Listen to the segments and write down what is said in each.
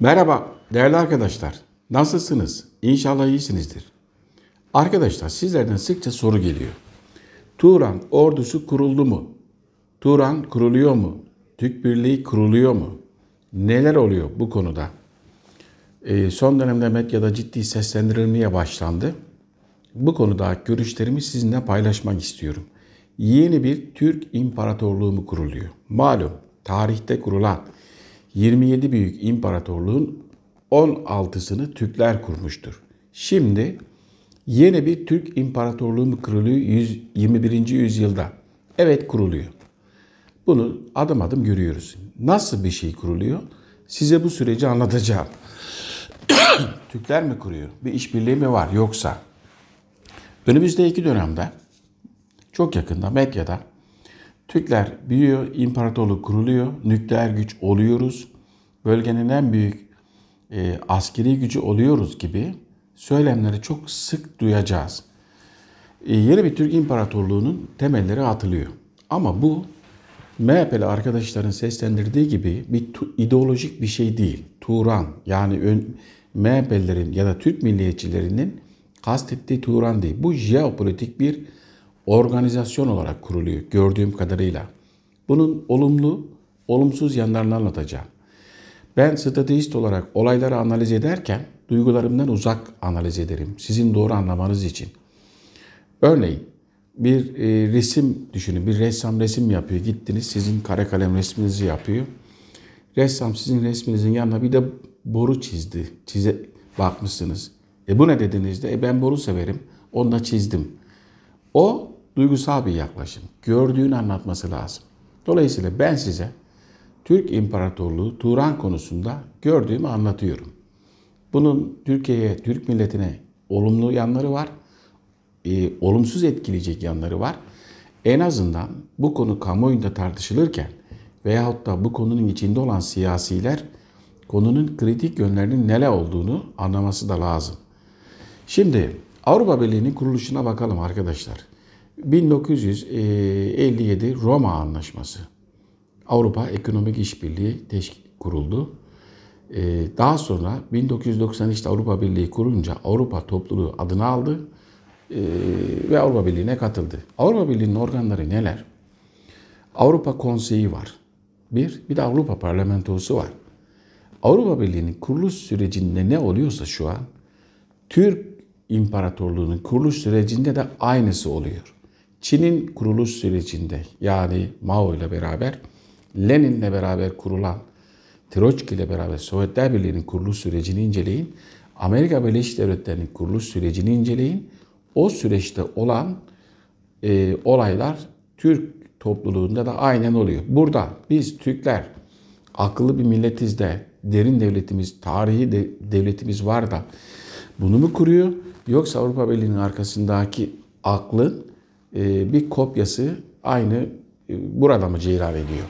Merhaba değerli arkadaşlar. Nasılsınız? İnşallah iyisinizdir. Arkadaşlar sizlerden sıkça soru geliyor. Turan ordusu kuruldu mu? Turan kuruluyor mu? Türk Birliği kuruluyor mu? Neler oluyor bu konuda? Ee, son dönemde medyada ciddi seslendirilmeye başlandı. Bu konuda görüşlerimi sizinle paylaşmak istiyorum. Yeni bir Türk İmparatorluğu mu kuruluyor? Malum tarihte kurulan 27 büyük imparatorluğun 16'sını Türkler kurmuştur. Şimdi yeni bir Türk imparatorluğu mu kuruluyor 121. yüzyılda? Evet kuruluyor. Bunu adım adım görüyoruz. Nasıl bir şey kuruluyor? Size bu süreci anlatacağım. Türkler mi kuruyor? Bir işbirliği mi var yoksa? Önümüzdeki dönemde çok yakında Medya'da Türkler büyüyor, imparatorluk kuruluyor, nükleer güç oluyoruz bölgenin en büyük e, askeri gücü oluyoruz gibi söylemleri çok sık duyacağız. E, yeni bir Türk İmparatorluğu'nun temelleri atılıyor. Ama bu MHP'li arkadaşların seslendirdiği gibi bir ideolojik bir şey değil. Turan yani ön, MHP'lilerin ya da Türk milliyetçilerinin kastettiği Turan değil. Bu jeopolitik bir organizasyon olarak kuruluyor gördüğüm kadarıyla. Bunun olumlu, olumsuz yanlarını anlatacağım. Ben stratejist olarak olayları analiz ederken duygularımdan uzak analiz ederim. Sizin doğru anlamanız için. Örneğin bir e, resim düşünün. Bir ressam resim yapıyor. Gittiniz sizin kare kalem resminizi yapıyor. Ressam sizin resminizin yanına bir de boru çizdi. Çize bakmışsınız. E bu ne dediniz de? e ben boru severim. Onu da çizdim. O duygusal bir yaklaşım. Gördüğünü anlatması lazım. Dolayısıyla ben size Türk İmparatorluğu Turan konusunda gördüğümü anlatıyorum. Bunun Türkiye'ye, Türk milletine olumlu yanları var, e, olumsuz etkileyecek yanları var. En azından bu konu kamuoyunda tartışılırken veyahut da bu konunun içinde olan siyasiler konunun kritik yönlerinin neler olduğunu anlaması da lazım. Şimdi Avrupa Birliği'nin kuruluşuna bakalım arkadaşlar. 1957 e, Roma Anlaşması. Avrupa Ekonomik İşbirliği teşkil kuruldu. Ee, daha sonra 1993'te Avrupa Birliği kurulunca Avrupa Topluluğu adını aldı ee, ve Avrupa Birliği'ne katıldı. Avrupa Birliği'nin organları neler? Avrupa Konseyi var. Bir, bir de Avrupa Parlamentosu var. Avrupa Birliği'nin kuruluş sürecinde ne oluyorsa şu an Türk İmparatorluğu'nun kuruluş sürecinde de aynısı oluyor. Çin'in kuruluş sürecinde yani Mao ile beraber Lenin'le beraber kurulan, Troçki ile beraber Sovyetler Birliği'nin kuruluş sürecini inceleyin. Amerika Birleşik Devletleri'nin kuruluş sürecini inceleyin. O süreçte olan e, olaylar Türk topluluğunda da aynen oluyor. Burada biz Türkler akıllı bir milletiz de derin devletimiz, tarihi de, devletimiz var da bunu mu kuruyor? Yoksa Avrupa Birliği'nin arkasındaki aklın e, bir kopyası aynı e, burada mı ceyran ediyor?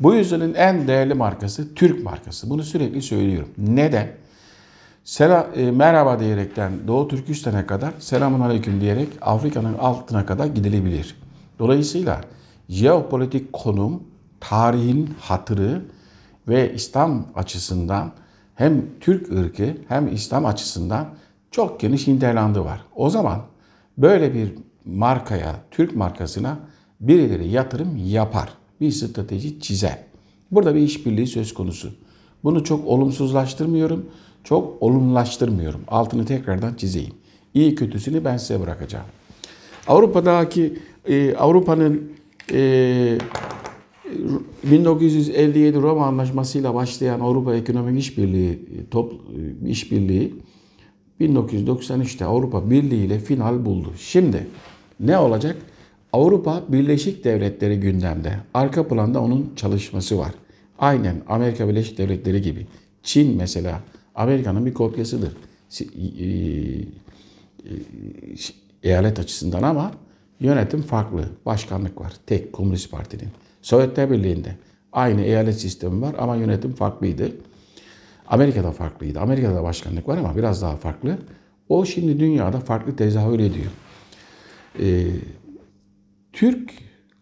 Bu yüzyılın en değerli markası Türk markası. Bunu sürekli söylüyorum. Neden? Selam, e, merhaba diyerekten Doğu Türkistan'a kadar selamun aleyküm diyerek Afrika'nın altına kadar gidilebilir. Dolayısıyla jeopolitik konum, tarihin hatırı ve İslam açısından hem Türk ırkı hem İslam açısından çok geniş hinterlandı var. O zaman böyle bir markaya, Türk markasına birileri yatırım yapar bir strateji çizer. Burada bir işbirliği söz konusu. Bunu çok olumsuzlaştırmıyorum, çok olumlaştırmıyorum. Altını tekrardan çizeyim. İyi kötüsünü ben size bırakacağım. Avrupa'daki e, Avrupa'nın e, 1957 Roma Anlaşması'yla başlayan Avrupa Ekonomik İşbirliği e, top e, işbirliği 1993'te Avrupa Birliği ile final buldu. Şimdi ne olacak? Avrupa Birleşik Devletleri gündemde. Arka planda onun çalışması var. Aynen Amerika Birleşik Devletleri gibi. Çin mesela Amerika'nın bir kopyasıdır. Eyalet açısından ama yönetim farklı. Başkanlık var. Tek Komünist Parti'nin. Sovyetler Birliği'nde aynı eyalet sistemi var ama yönetim farklıydı. Amerika'da farklıydı. Amerika'da başkanlık var ama biraz daha farklı. O şimdi dünyada farklı tezahür ediyor. Ee, Türk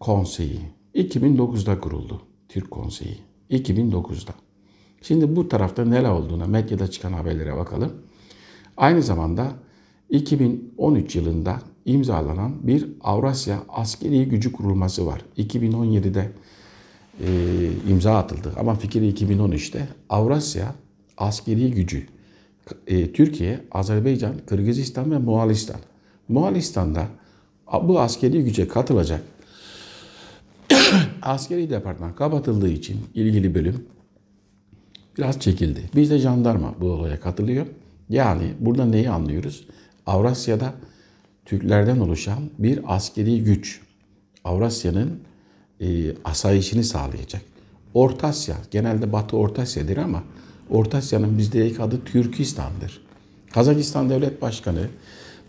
Konseyi 2009'da kuruldu. Türk Konseyi 2009'da. Şimdi bu tarafta neler olduğuna medyada çıkan haberlere bakalım. Aynı zamanda 2013 yılında imzalanan bir Avrasya Askeri Gücü Kurulması var. 2017'de e, imza atıldı ama fikri 2013'te Avrasya Askeri Gücü e, Türkiye, Azerbaycan, Kırgızistan ve Moğolistan. Moğolistan'da bu askeri güce katılacak askeri departman kapatıldığı için ilgili bölüm biraz çekildi. Biz de jandarma bu olaya katılıyor. Yani burada neyi anlıyoruz? Avrasya'da Türklerden oluşan bir askeri güç Avrasya'nın e, asayişini sağlayacak. Ortasya genelde Batı Orta ama Ortasya'nın Asya'nın bizdeki adı Türkistan'dır. Kazakistan Devlet Başkanı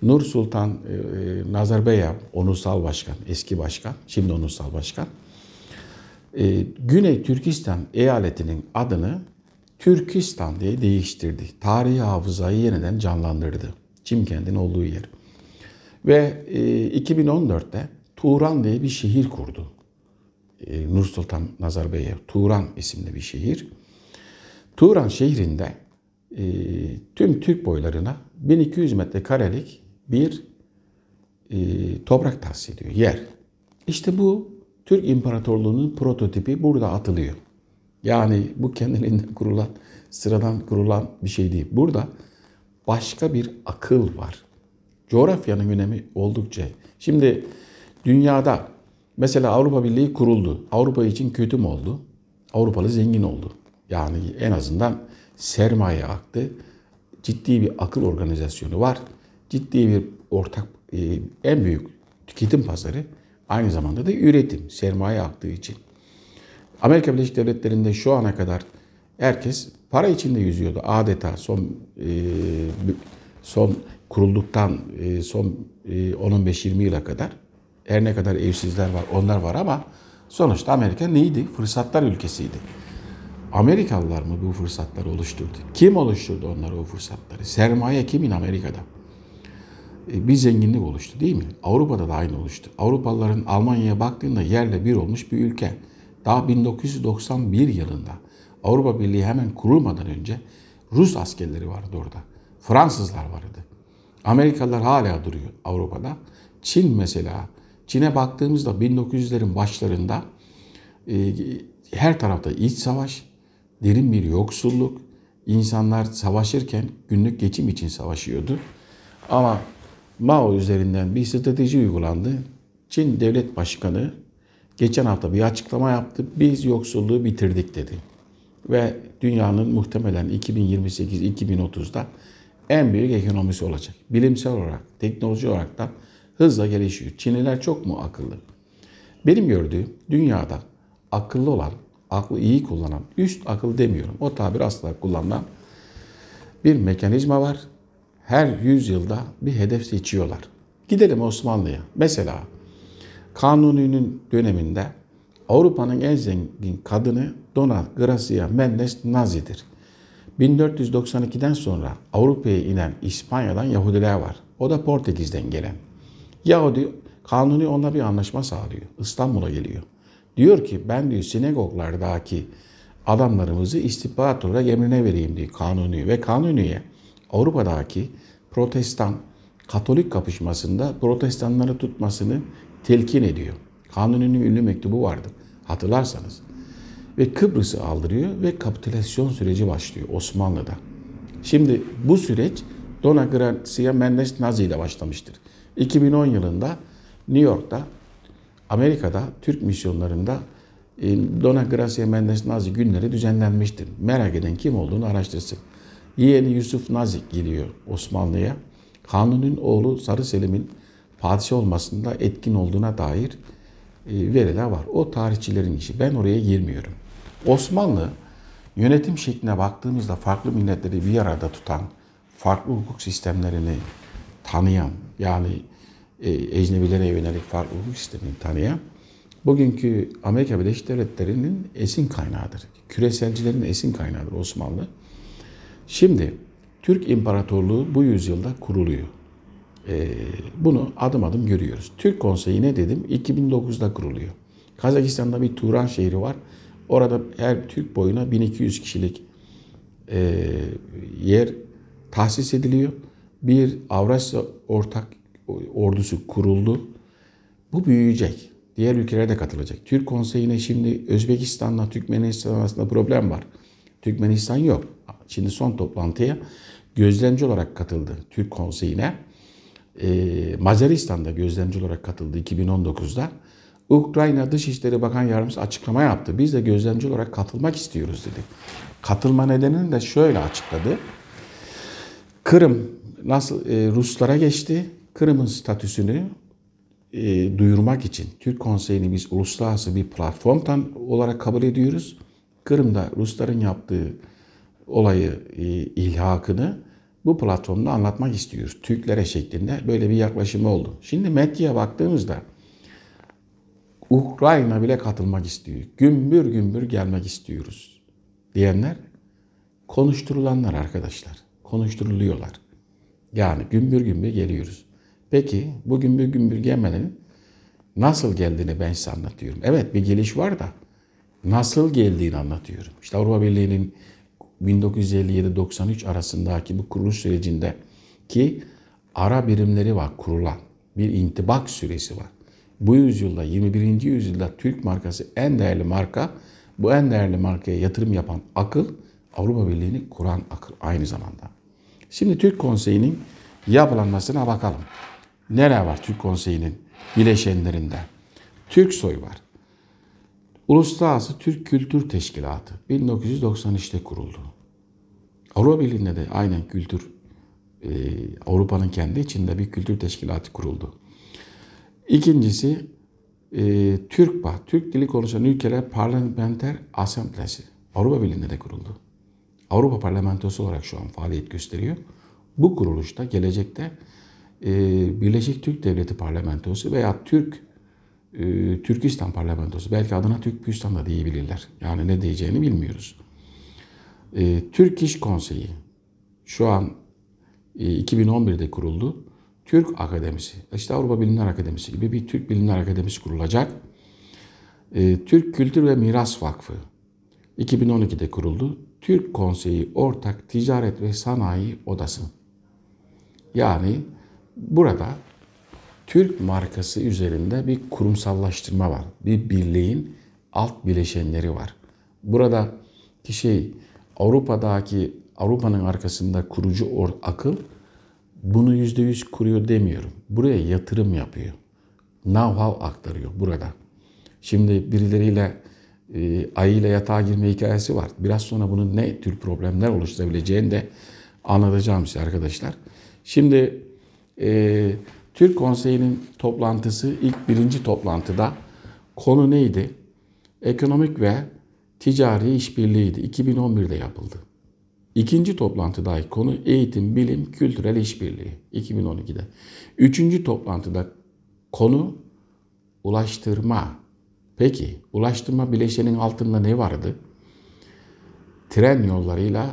Nur Sultan e, e Nazarbayev, onursal başkan, eski başkan, şimdi onursal başkan. E, Güney Türkistan eyaletinin adını Türkistan diye değiştirdi. Tarihi hafızayı yeniden canlandırdı. Çimkent'in olduğu yer. Ve e, 2014'te Turan diye bir şehir kurdu. E, Nur Sultan Nazarbayev, Turan isimli bir şehir. Turan şehrinde e, tüm Türk boylarına 1200 metrekarelik bir e, toprak tahsis ediyor, yer. İşte bu Türk İmparatorluğu'nun prototipi burada atılıyor. Yani bu kendiliğinden kurulan, sıradan kurulan bir şey değil. Burada başka bir akıl var. Coğrafyanın önemi oldukça. Şimdi dünyada mesela Avrupa Birliği kuruldu. Avrupa için kötü mü oldu? Avrupalı zengin oldu. Yani en azından sermaye aktı. Ciddi bir akıl organizasyonu var ciddi bir ortak e, en büyük tüketim pazarı aynı zamanda da üretim, sermaye aktığı için. Amerika Birleşik Devletleri'nde şu ana kadar herkes para içinde yüzüyordu adeta son e, son kurulduktan e, son 10-15-20 yıla kadar. Her ne kadar evsizler var onlar var ama sonuçta Amerika neydi? Fırsatlar ülkesiydi. Amerikalılar mı bu fırsatları oluşturdu? Kim oluşturdu onları o fırsatları? Sermaye kimin Amerika'da? E, bir zenginlik oluştu değil mi? Avrupa'da da aynı oluştu. Avrupalıların Almanya'ya baktığında yerle bir olmuş bir ülke. Daha 1991 yılında Avrupa Birliği hemen kurulmadan önce Rus askerleri vardı orada. Fransızlar vardı. Amerikalılar hala duruyor Avrupa'da. Çin mesela. Çin'e baktığımızda 1900'lerin başlarında e, her tarafta iç savaş, derin bir yoksulluk, insanlar savaşırken günlük geçim için savaşıyordu. Ama Mao üzerinden bir strateji uygulandı. Çin devlet başkanı geçen hafta bir açıklama yaptı. Biz yoksulluğu bitirdik dedi. Ve dünyanın muhtemelen 2028-2030'da en büyük ekonomisi olacak. Bilimsel olarak, teknoloji olarak da hızla gelişiyor. Çinliler çok mu akıllı? Benim gördüğüm dünyada akıllı olan, aklı iyi kullanan, üst akıl demiyorum. O tabir asla kullanılan bir mekanizma var her yüzyılda bir hedef seçiyorlar. Gidelim Osmanlı'ya. Mesela Kanuni'nin döneminde Avrupa'nın en zengin kadını Dona Gracia Mendes Nazi'dir. 1492'den sonra Avrupa'ya inen İspanya'dan Yahudiler var. O da Portekiz'den gelen. Yahudi Kanuni onunla bir anlaşma sağlıyor. İstanbul'a geliyor. Diyor ki ben diyor sinagoglardaki adamlarımızı istihbarat olarak emrine vereyim diyor Kanuni ve Kanuni'ye Avrupa'daki protestan Katolik kapışmasında protestanları tutmasını telkin ediyor. Kanuni'nin ünlü mektubu vardı hatırlarsanız. Ve Kıbrıs'ı aldırıyor ve kapitülasyon süreci başlıyor Osmanlı'da. Şimdi bu süreç Dona Gracia Mendes Nazi ile başlamıştır. 2010 yılında New York'ta Amerika'da Türk misyonlarında e, Dona Gracia Mendes Nazi günleri düzenlenmiştir. Merak eden kim olduğunu araştırsın yeğeni Yusuf Nazik geliyor Osmanlı'ya. Kanunun oğlu Sarı Selim'in padişah olmasında etkin olduğuna dair e, veriler var. O tarihçilerin işi. Ben oraya girmiyorum. Osmanlı yönetim şekline baktığımızda farklı milletleri bir arada tutan, farklı hukuk sistemlerini tanıyan, yani e, ecnebilere yönelik farklı hukuk sistemini tanıyan, bugünkü Amerika Birleşik Devletleri'nin esin kaynağıdır. Küreselcilerin esin kaynağıdır Osmanlı. Şimdi Türk İmparatorluğu bu yüzyılda kuruluyor. Ee, bunu adım adım görüyoruz. Türk Konseyi ne dedim? 2009'da kuruluyor. Kazakistan'da bir Turan şehri var. Orada her Türk boyuna 1200 kişilik e, yer tahsis ediliyor. Bir Avrasya ortak ordusu kuruldu. Bu büyüyecek. Diğer ülkelere de katılacak. Türk Konseyi'ne şimdi Özbekistan'la Türkmenistan arasında problem var. Türkmenistan yok. Şimdi son toplantıya gözlemci olarak katıldı Türk Konseyi'ne. E, ee, Macaristan'da gözlemci olarak katıldı 2019'da. Ukrayna Dışişleri Bakan Yardımcısı açıklama yaptı. Biz de gözlemci olarak katılmak istiyoruz dedi. Katılma nedenini de şöyle açıkladı. Kırım nasıl e, Ruslara geçti. Kırım'ın statüsünü e, duyurmak için Türk Konseyi'ni biz uluslararası bir platform olarak kabul ediyoruz. Kırım'da Rusların yaptığı olayı, e, ilhakını bu platformda anlatmak istiyoruz. Türklere şeklinde böyle bir yaklaşımı oldu. Şimdi medyaya baktığımızda Ukrayna bile katılmak istiyor. Gümbür gümbür gelmek istiyoruz diyenler konuşturulanlar arkadaşlar. Konuşturuluyorlar. Yani gümbür gümbür geliyoruz. Peki bu gümbür gümbür gelmenin nasıl geldiğini ben size anlatıyorum. Evet bir geliş var da nasıl geldiğini anlatıyorum. İşte Avrupa Birliği'nin 1957-93 arasındaki bu kuruluş sürecinde ki ara birimleri var kurulan. Bir intibak süresi var. Bu yüzyılda 21. yüzyılda Türk markası en değerli marka. Bu en değerli markaya yatırım yapan akıl Avrupa Birliği'ni kuran akıl aynı zamanda. Şimdi Türk Konseyi'nin yapılanmasına bakalım. Neler var Türk Konseyi'nin bileşenlerinde? Türk soyu var. Uluslararası Türk Kültür Teşkilatı 1993'te kuruldu. Avrupa Birliği'nde de aynen kültür, e, Avrupa'nın kendi içinde bir kültür teşkilatı kuruldu. İkincisi e, TÜRKBA, Türk dili konuşan ülkeler parlamenter asamblesi. Avrupa Birliği'nde de kuruldu. Avrupa parlamentosu olarak şu an faaliyet gösteriyor. Bu kuruluşta gelecekte e, Birleşik Türk Devleti parlamentosu veya Türk e, Türkistan parlamentosu. Belki adına Türkistan da diyebilirler. Yani ne diyeceğini bilmiyoruz. E, Türk İş Konseyi şu an e, 2011'de kuruldu. Türk Akademisi, e, işte Avrupa Bilimler Akademisi gibi bir Türk Bilimler Akademisi kurulacak. E, Türk Kültür ve Miras Vakfı 2012'de kuruldu. Türk Konseyi Ortak Ticaret ve Sanayi Odası. Yani burada Türk markası üzerinde bir kurumsallaştırma var. Bir birliğin alt bileşenleri var. Burada ki şey Avrupa'daki Avrupa'nın arkasında kurucu or, akıl bunu %100 kuruyor demiyorum. Buraya yatırım yapıyor. Know-how aktarıyor burada. Şimdi birileriyle e, ayıyla yatağa girme hikayesi var. Biraz sonra bunun ne tür problemler oluşturabileceğini de anlatacağım size arkadaşlar. Şimdi e, Türk Konseyi'nin toplantısı ilk birinci toplantıda konu neydi? Ekonomik ve ticari işbirliğiydi. 2011'de yapıldı. İkinci toplantıda konu eğitim, bilim, kültürel işbirliği 2012'de. Üçüncü toplantıda konu ulaştırma. Peki ulaştırma bileşenin altında ne vardı? Tren yollarıyla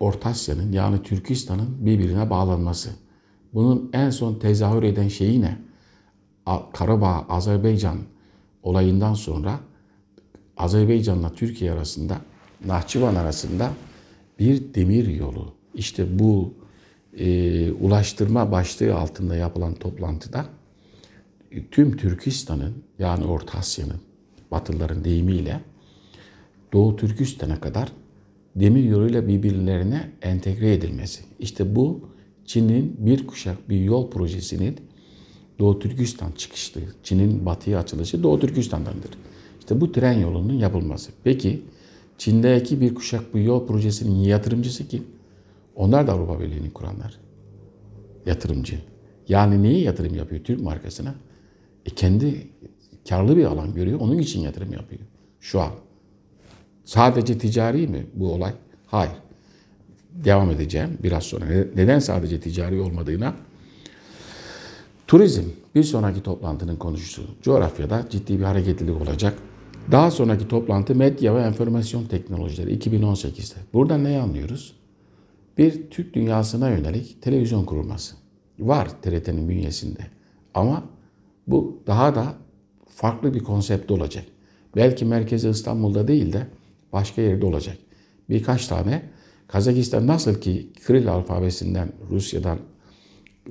Ortasya'nın yani Türkistan'ın birbirine bağlanması. Bunun en son tezahür eden şeyi ne? Karabağ, Azerbaycan olayından sonra Azerbaycan'la Türkiye arasında, Nahçıvan arasında bir demir yolu. İşte bu e, ulaştırma başlığı altında yapılan toplantıda e, tüm Türkistan'ın yani Orta Asya'nın, Batılıların deyimiyle Doğu Türkistan'a kadar demir yoluyla birbirlerine entegre edilmesi. İşte bu Çin'in bir kuşak bir yol projesinin Doğu Türkistan çıkışlı, Çin'in batıya açılışı Doğu Türkistan'dandır. İşte bu tren yolunun yapılması. Peki Çin'deki bir kuşak bir yol projesinin yatırımcısı kim? Onlar da Avrupa Birliği'nin kuranlar. Yatırımcı. Yani niye yatırım yapıyor Türk markasına? E kendi karlı bir alan görüyor, onun için yatırım yapıyor şu an. Sadece ticari mi bu olay? Hayır devam edeceğim biraz sonra. Neden sadece ticari olmadığına. Turizm bir sonraki toplantının konusu. Coğrafyada ciddi bir hareketlilik olacak. Daha sonraki toplantı medya ve enformasyon teknolojileri 2018'de. Buradan ne anlıyoruz? Bir Türk dünyasına yönelik televizyon kurulması. Var TRT'nin bünyesinde. Ama bu daha da farklı bir konsept olacak. Belki merkezi İstanbul'da değil de başka yerde olacak. Birkaç tane Kazakistan nasıl ki Kiril alfabesinden Rusya'dan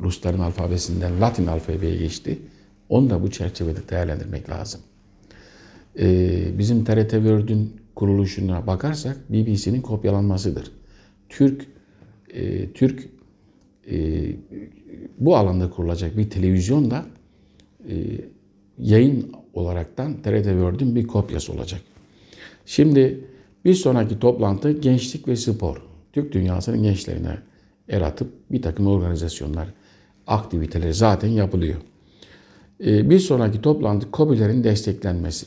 Rusların alfabesinden Latin alfabeye geçti. Onu da bu çerçevede değerlendirmek lazım. Ee, bizim TRT World'ün kuruluşuna bakarsak BBC'nin kopyalanmasıdır. Türk e, Türk e, bu alanda kurulacak bir televizyon da e, yayın olaraktan TRT World'ün bir kopyası olacak. Şimdi bir sonraki toplantı gençlik ve spor. Türk dünyasının gençlerine el atıp bir takım organizasyonlar, aktiviteler zaten yapılıyor. Ee, bir sonraki toplantı kobilerin desteklenmesi.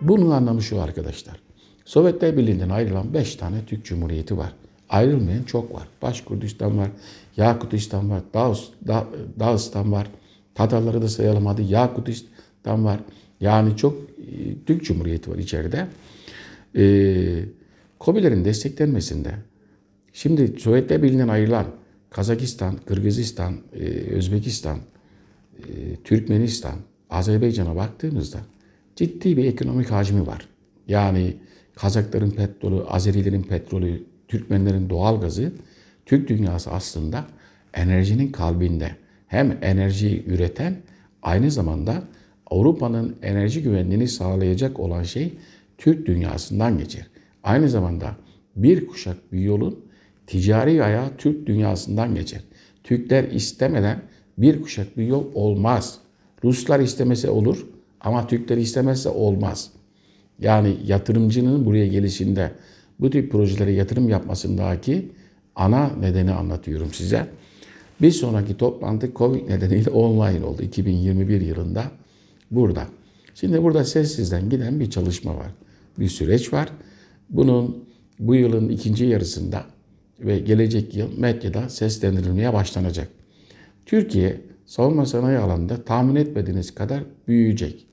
Bunun anlamı şu arkadaşlar. Sovyetler Birliği'nden ayrılan 5 tane Türk Cumhuriyeti var. Ayrılmayan çok var. Başkurdistan var, Yakutistan var, Dağız, Dağıstan var. Tatarları da sayalım hadi Yakutistan var. Yani çok e, Türk Cumhuriyeti var içeride e, Kobilerin desteklenmesinde şimdi Sovyetler Birliği'nden ayrılan Kazakistan, Kırgızistan, e, Özbekistan, e, Türkmenistan, Azerbaycan'a baktığımızda ciddi bir ekonomik hacmi var. Yani Kazakların petrolü, Azerilerin petrolü, Türkmenlerin doğalgazı Türk dünyası aslında enerjinin kalbinde. Hem enerji üreten aynı zamanda Avrupa'nın enerji güvenliğini sağlayacak olan şey Türk dünyasından geçer. Aynı zamanda bir kuşak bir yolun ticari ayağı Türk dünyasından geçer. Türkler istemeden bir kuşak bir yol olmaz. Ruslar istemese olur ama Türkler istemezse olmaz. Yani yatırımcının buraya gelişinde bu tip projelere yatırım yapmasındaki ana nedeni anlatıyorum size. Bir sonraki toplantı Covid nedeniyle online oldu 2021 yılında burada. Şimdi burada sessizden giden bir çalışma var bir süreç var. Bunun bu yılın ikinci yarısında ve gelecek yıl medyada seslendirilmeye başlanacak. Türkiye savunma sanayi alanında tahmin etmediğiniz kadar büyüyecek.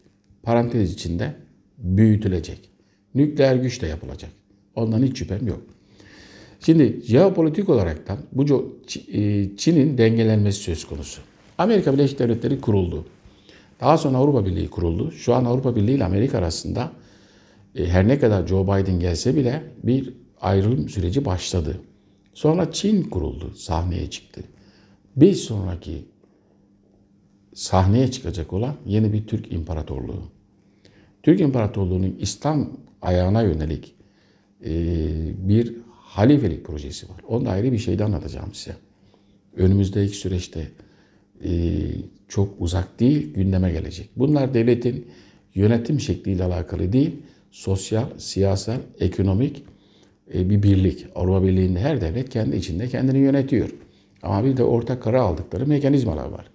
Parantez içinde büyütülecek. Nükleer güç de yapılacak. Ondan hiç şüphem yok. Şimdi jeopolitik da bu e, Çin'in dengelenmesi söz konusu. Amerika Birleşik Devletleri kuruldu. Daha sonra Avrupa Birliği kuruldu. Şu an Avrupa Birliği ile Amerika arasında e, her ne kadar Joe Biden gelse bile bir ayrılım süreci başladı. Sonra Çin kuruldu, sahneye çıktı. Bir sonraki sahneye çıkacak olan yeni bir Türk İmparatorluğu. Türk İmparatorluğu'nun İslam ayağına yönelik e, bir halifelik projesi var. Onu da ayrı bir şeyde anlatacağım size. Önümüzdeki süreçte e, çok uzak değil gündeme gelecek. Bunlar devletin yönetim şekliyle alakalı değil, sosyal, siyasal, ekonomik e, bir birlik. Avrupa Birliği'nde her devlet kendi içinde kendini yönetiyor. Ama bir de ortak karar aldıkları mekanizmalar var.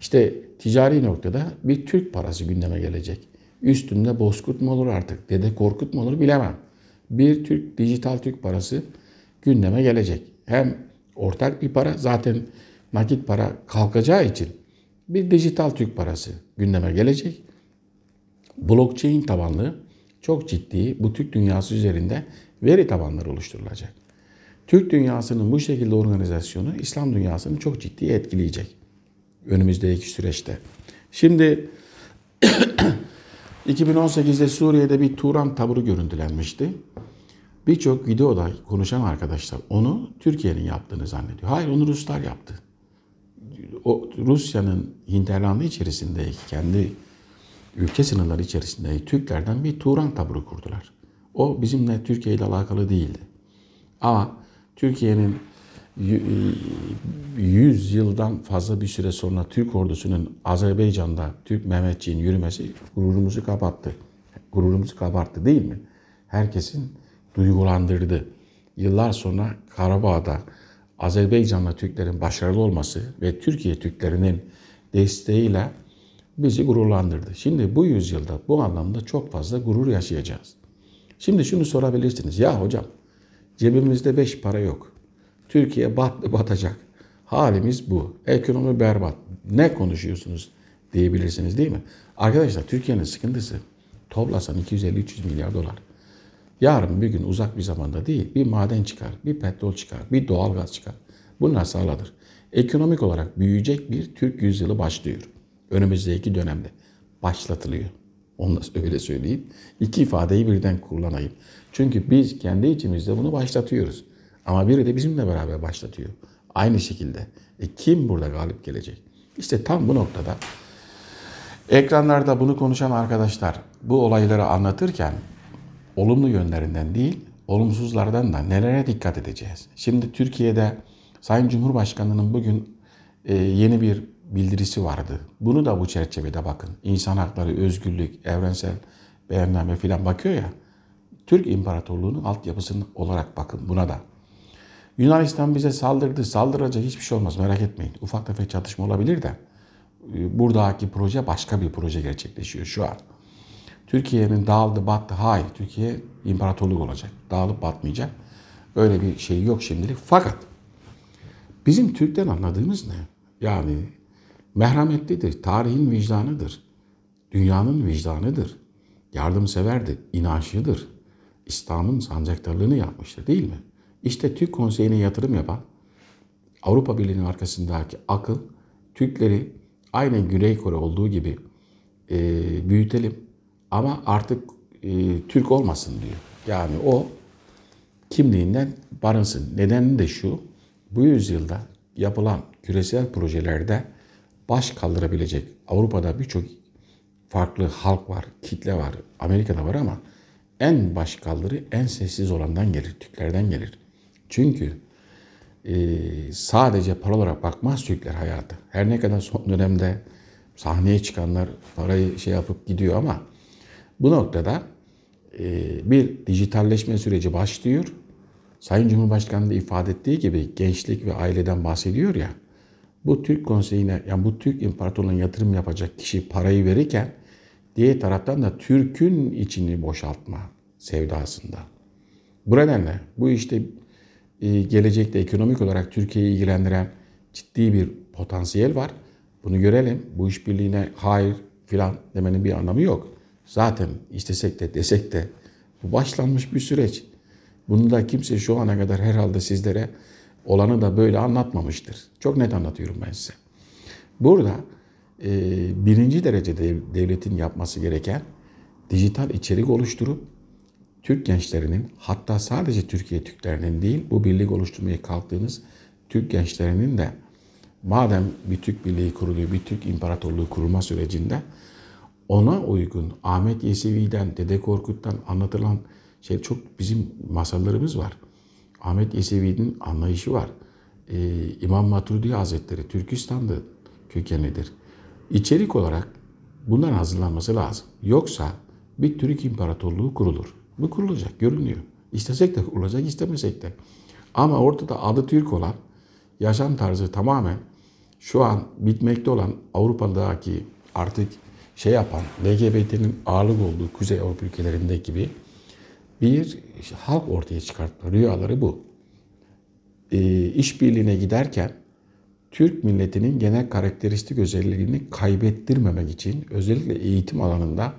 İşte ticari noktada bir Türk parası gündeme gelecek. Üstünde bozkurt mu olur artık, dede korkut mu olur bilemem. Bir Türk, dijital Türk parası gündeme gelecek. Hem ortak bir para, zaten nakit para kalkacağı için bir dijital Türk parası gündeme gelecek. Blockchain tabanlı çok ciddi bu Türk dünyası üzerinde veri tabanları oluşturulacak. Türk dünyasının bu şekilde organizasyonu İslam dünyasını çok ciddi etkileyecek önümüzdeki süreçte. Şimdi 2018'de Suriye'de bir Turan taburu görüntülenmişti. Birçok videoda konuşan arkadaşlar onu Türkiye'nin yaptığını zannediyor. Hayır onu Ruslar yaptı. O Rusya'nın hinterlandı içerisindeki kendi ülke sınırları içerisinde Türklerden bir Turan taburu kurdular. O bizimle Türkiye ile alakalı değildi. Ama Türkiye'nin 100 e, yıldan fazla bir süre sonra Türk ordusunun Azerbaycan'da Türk Mehmetçiğin yürümesi gururumuzu kapattı. Gururumuzu kabarttı değil mi? Herkesin duygulandırdı. Yıllar sonra Karabağ'da Azerbaycan'la Türklerin başarılı olması ve Türkiye Türklerinin desteğiyle bizi gururlandırdı. Şimdi bu yüzyılda bu anlamda çok fazla gurur yaşayacağız. Şimdi şunu sorabilirsiniz. Ya hocam cebimizde beş para yok. Türkiye bat, batacak. Halimiz bu. Ekonomi berbat. Ne konuşuyorsunuz diyebilirsiniz değil mi? Arkadaşlar Türkiye'nin sıkıntısı toplasan 250-300 milyar dolar. Yarın bir gün uzak bir zamanda değil bir maden çıkar, bir petrol çıkar, bir doğalgaz çıkar. Bunlar sağladır. Ekonomik olarak büyüyecek bir Türk yüzyılı başlıyor önümüzdeki dönemde başlatılıyor. Onu öyle söyleyeyim. İki ifadeyi birden kullanayım. Çünkü biz kendi içimizde bunu başlatıyoruz. Ama biri de bizimle beraber başlatıyor. Aynı şekilde. E kim burada galip gelecek? İşte tam bu noktada ekranlarda bunu konuşan arkadaşlar bu olayları anlatırken olumlu yönlerinden değil, olumsuzlardan da nelere dikkat edeceğiz? Şimdi Türkiye'de Sayın Cumhurbaşkanı'nın bugün e, yeni bir bildirisi vardı. Bunu da bu çerçevede bakın. İnsan hakları, özgürlük, evrensel beyanname filan bakıyor ya. Türk İmparatorluğu'nun altyapısının olarak bakın buna da. Yunanistan bize saldırdı, saldıracak hiçbir şey olmaz merak etmeyin. Ufak tefek çatışma olabilir de e, buradaki proje başka bir proje gerçekleşiyor şu an. Türkiye'nin dağıldı battı. Hayır Türkiye imparatorluk olacak. Dağılıp batmayacak. Öyle bir şey yok şimdilik. Fakat bizim Türk'ten anladığımız ne? Yani Merhametlidir, tarihin vicdanıdır, dünyanın vicdanıdır, yardımseverdir, inançlıdır. İslam'ın sancaktarlığını yapmıştır değil mi? İşte Türk Konseyi'ne yatırım yapan Avrupa Birliği'nin arkasındaki akıl Türkleri aynı Güney Kore olduğu gibi e, büyütelim ama artık e, Türk olmasın diyor. Yani o kimliğinden barınsın. Nedeni de şu, bu yüzyılda yapılan küresel projelerde baş kaldırabilecek. Avrupa'da birçok farklı halk var, kitle var, Amerika'da var ama en baş kaldırı en sessiz olandan gelir, Türklerden gelir. Çünkü e, sadece para olarak bakmaz Türkler hayatı. Her ne kadar son dönemde sahneye çıkanlar parayı şey yapıp gidiyor ama bu noktada e, bir dijitalleşme süreci başlıyor. Sayın Cumhurbaşkanı da ifade ettiği gibi gençlik ve aileden bahsediyor ya bu Türk konseyine yani bu Türk imparatorluğuna yatırım yapacak kişi parayı verirken diğer taraftan da Türk'ün içini boşaltma sevdasında. Bu nedenle bu işte e, gelecekte ekonomik olarak Türkiye'yi ilgilendiren ciddi bir potansiyel var. Bunu görelim. Bu işbirliğine hayır filan demenin bir anlamı yok. Zaten istesek de desek de bu başlanmış bir süreç. Bunu da kimse şu ana kadar herhalde sizlere olanı da böyle anlatmamıştır. Çok net anlatıyorum ben size. Burada e, birinci derece devletin yapması gereken dijital içerik oluşturup Türk gençlerinin hatta sadece Türkiye Türklerinin değil bu birlik oluşturmaya kalktığınız Türk gençlerinin de madem bir Türk birliği kuruluyor, bir Türk imparatorluğu kurulma sürecinde ona uygun Ahmet Yesevi'den, Dede Korkut'tan anlatılan şey çok bizim masallarımız var. Ahmet Yesevi'nin anlayışı var. Ee, İmam Maturidi Hazretleri Türkistan'da kökenlidir. İçerik olarak bundan hazırlanması lazım. Yoksa bir Türk İmparatorluğu kurulur. Bu kurulacak görünüyor. İstesek de kurulacak istemesek de. Ama ortada adı Türk olan yaşam tarzı tamamen şu an bitmekte olan Avrupa'daki artık şey yapan LGBT'nin ağırlık olduğu Kuzey Avrupa ülkelerindeki gibi bir halk ortaya çıkartma rüyaları bu. E, işbirliğine giderken Türk milletinin genel karakteristik özelliklerini kaybettirmemek için özellikle eğitim alanında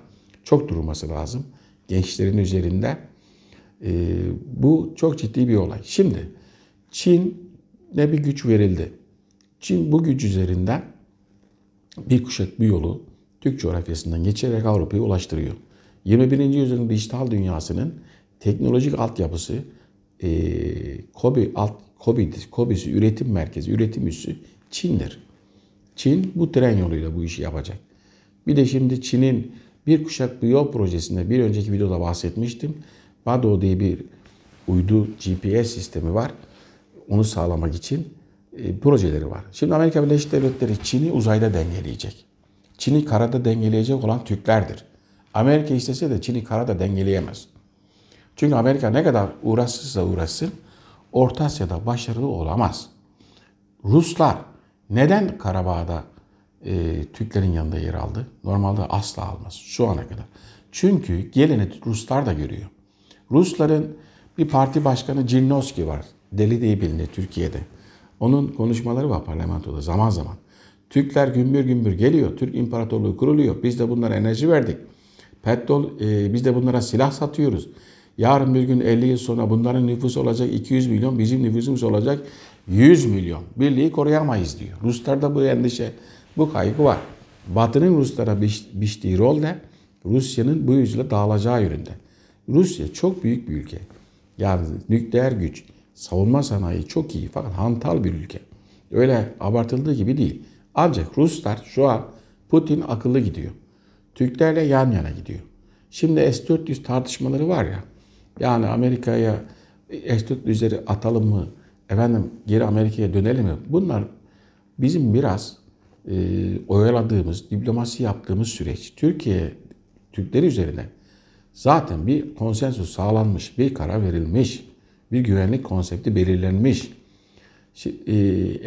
çok durması lazım. Gençlerin üzerinde e, bu çok ciddi bir olay. Şimdi Çin ne bir güç verildi. Çin bu güç üzerinde bir kuşak bir yolu Türk coğrafyasından geçerek Avrupa'ya ulaştırıyor. 21. yüzyılın dijital dünyasının teknolojik altyapısı e, Kobi alt Kobi Kobisi üretim merkezi, üretim üssü Çin'dir. Çin bu tren yoluyla bu işi yapacak. Bir de şimdi Çin'in bir kuşak bir yol projesinde bir önceki videoda bahsetmiştim. BADO diye bir uydu GPS sistemi var. Onu sağlamak için e, projeleri var. Şimdi Amerika Birleşik Devletleri Çin'i uzayda dengeleyecek. Çin'i karada dengeleyecek olan Türklerdir. Amerika istese de Çin'i karada dengeleyemez. Çünkü Amerika ne kadar uğraşsızsa uğraşsın Orta Asya'da başarılı olamaz. Ruslar neden Karabağ'da e, Türklerin yanında yer aldı? Normalde asla almaz şu ana kadar. Çünkü geleni Ruslar da görüyor. Rusların bir parti başkanı Cirnoski var. Deli diye biliniyor Türkiye'de. Onun konuşmaları var parlamentoda zaman zaman. Türkler gümbür gümbür geliyor. Türk İmparatorluğu kuruluyor. Biz de bunlara enerji verdik. Petrol, e, biz de bunlara silah satıyoruz. Yarın bir gün 50 yıl sonra bunların nüfusu olacak 200 milyon, bizim nüfusumuz olacak 100 milyon. Birliği koruyamayız diyor. Ruslarda bu endişe, bu kaygı var. Batı'nın Ruslara biçtiği rol ne? Rusya'nın bu yüzle dağılacağı yönünde. Rusya çok büyük bir ülke. Yani nükleer güç, savunma sanayi çok iyi fakat hantal bir ülke. Öyle abartıldığı gibi değil. Ancak Ruslar şu an Putin akıllı gidiyor. Türklerle yan yana gidiyor. Şimdi S-400 tartışmaları var ya yani Amerika'ya S-400 üzeri atalım mı? Efendim geri Amerika'ya dönelim mi? Bunlar bizim biraz e, oyaladığımız, diplomasi yaptığımız süreç. Türkiye, Türkleri üzerine zaten bir konsensus sağlanmış, bir karar verilmiş, bir güvenlik konsepti belirlenmiş. Şimdi, e,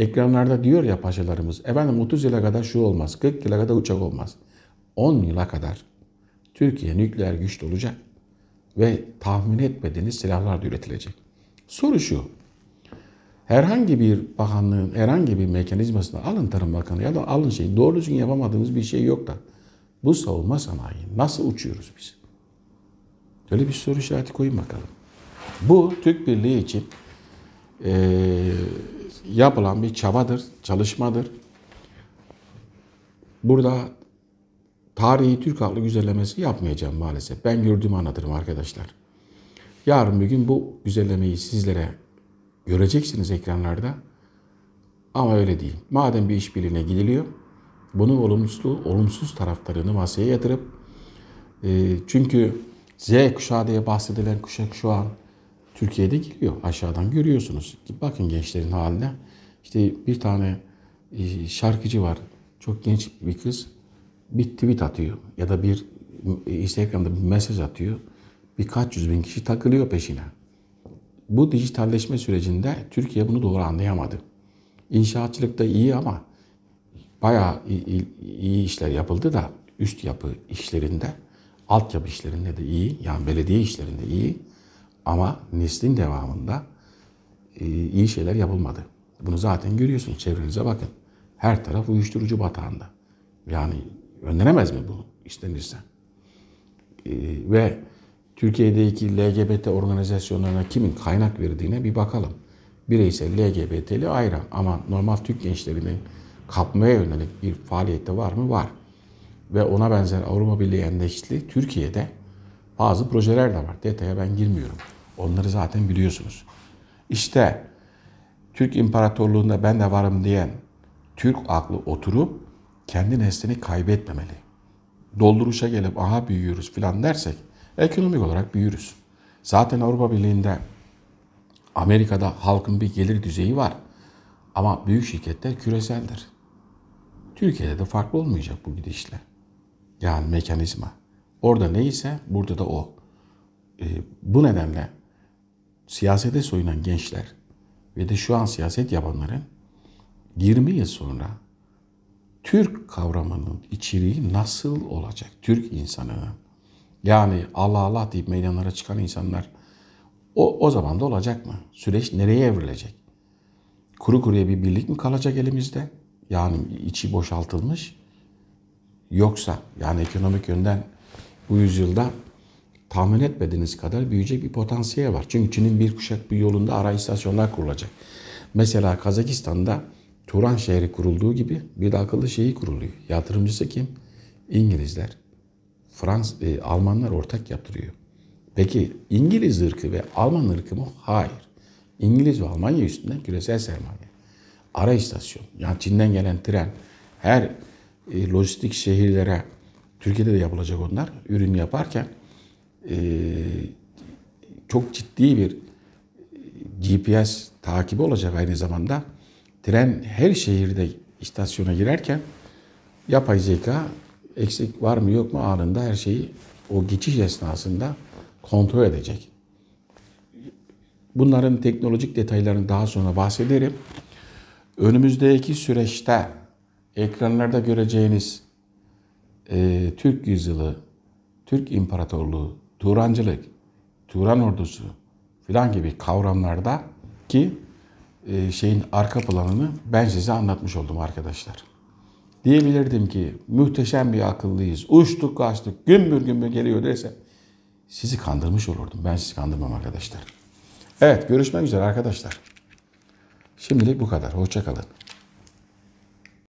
ekranlarda diyor ya paşalarımız, efendim 30 yıla kadar şu olmaz, 40 yıla kadar uçak olmaz. 10 yıla kadar Türkiye nükleer güç olacak ve tahmin etmediğiniz silahlar da üretilecek. Soru şu. Herhangi bir bakanlığın herhangi bir mekanizmasında alın Tarım Bakanı ya da alın şey doğru düzgün yapamadığınız bir şey yok da bu savunma sanayi nasıl uçuyoruz biz? Öyle bir soru işareti koyun bakalım. Bu Türk Birliği için e, yapılan bir çabadır, çalışmadır. Burada tarihi Türk halkı güzellemesi yapmayacağım maalesef. Ben gördüğümü anlatırım arkadaşlar. Yarın bir gün bu güzellemeyi sizlere göreceksiniz ekranlarda. Ama öyle değil. Madem bir işbirliğine gidiliyor, bunun olumsuzluğu, olumsuz taraflarını masaya yatırıp e, çünkü Z kuşağı diye bahsedilen kuşak şu an Türkiye'de geliyor. Aşağıdan görüyorsunuz. Bakın gençlerin haline. İşte bir tane e, şarkıcı var. Çok genç bir kız bir tweet atıyor ya da bir e, Instagram'da bir mesaj atıyor. Birkaç yüz bin kişi takılıyor peşine. Bu dijitalleşme sürecinde Türkiye bunu doğru anlayamadı. İnşaatçılıkta iyi ama bayağı iyi, işler yapıldı da üst yapı işlerinde, altyapı işlerinde de iyi, yani belediye işlerinde iyi ama neslin devamında e, iyi şeyler yapılmadı. Bunu zaten görüyorsun çevrenize bakın. Her taraf uyuşturucu batağında. Yani önlenemez mi bu istenirse? Ee, ve Türkiye'deki LGBT organizasyonlarına kimin kaynak verdiğine bir bakalım. Bireysel LGBT'li ayrı ama normal Türk gençlerini kapmaya yönelik bir faaliyette var mı? Var. Ve ona benzer Avrupa Birliği endeksli Türkiye'de bazı projeler de var. Detaya ben girmiyorum. Onları zaten biliyorsunuz. İşte Türk İmparatorluğu'nda ben de varım diyen Türk aklı oturup kendi neslini kaybetmemeli. Dolduruşa gelip aha büyüyoruz filan dersek ekonomik olarak büyürüz. Zaten Avrupa Birliği'nde Amerika'da halkın bir gelir düzeyi var. Ama büyük şirketler küreseldir. Türkiye'de de farklı olmayacak bu gidişle. Yani mekanizma. Orada neyse burada da o. E, bu nedenle siyasete soyunan gençler ve de şu an siyaset yapanların 20 yıl sonra Türk kavramının içeriği nasıl olacak? Türk insanının. Yani Allah Allah deyip meydanlara çıkan insanlar o, o zaman da olacak mı? Süreç nereye evrilecek? Kuru kuruya bir birlik mi kalacak elimizde? Yani içi boşaltılmış. Yoksa yani ekonomik yönden bu yüzyılda tahmin etmediğiniz kadar büyüyecek bir potansiyel var. Çünkü Çin'in bir kuşak bir yolunda ara istasyonlar kurulacak. Mesela Kazakistan'da Turan şehri kurulduğu gibi bir de akıllı şehir kuruluyor. Yatırımcısı kim? İngilizler. Frans, e, Almanlar ortak yaptırıyor. Peki İngiliz ırkı ve Alman ırkı mı? Hayır. İngiliz ve Almanya üstünden küresel sermaye. Ara istasyon. Yani Çin'den gelen tren her e, lojistik şehirlere Türkiye'de de yapılacak onlar. Ürün yaparken e, çok ciddi bir e, GPS takibi olacak aynı zamanda tren her şehirde istasyona girerken yapay zeka eksik var mı yok mu anında her şeyi o geçiş esnasında kontrol edecek. Bunların teknolojik detaylarını daha sonra bahsederim. Önümüzdeki süreçte ekranlarda göreceğiniz e, Türk yüzyılı, Türk İmparatorluğu, Turancılık, Turan ordusu filan gibi kavramlarda ki e, şeyin arka planını ben size anlatmış oldum arkadaşlar. Diyebilirdim ki muhteşem bir akıllıyız, uçtuk kaçtık, gümbür gümbür geliyor desem sizi kandırmış olurdum. Ben sizi kandırmam arkadaşlar. Evet görüşmek üzere arkadaşlar. Şimdilik bu kadar. Hoşçakalın.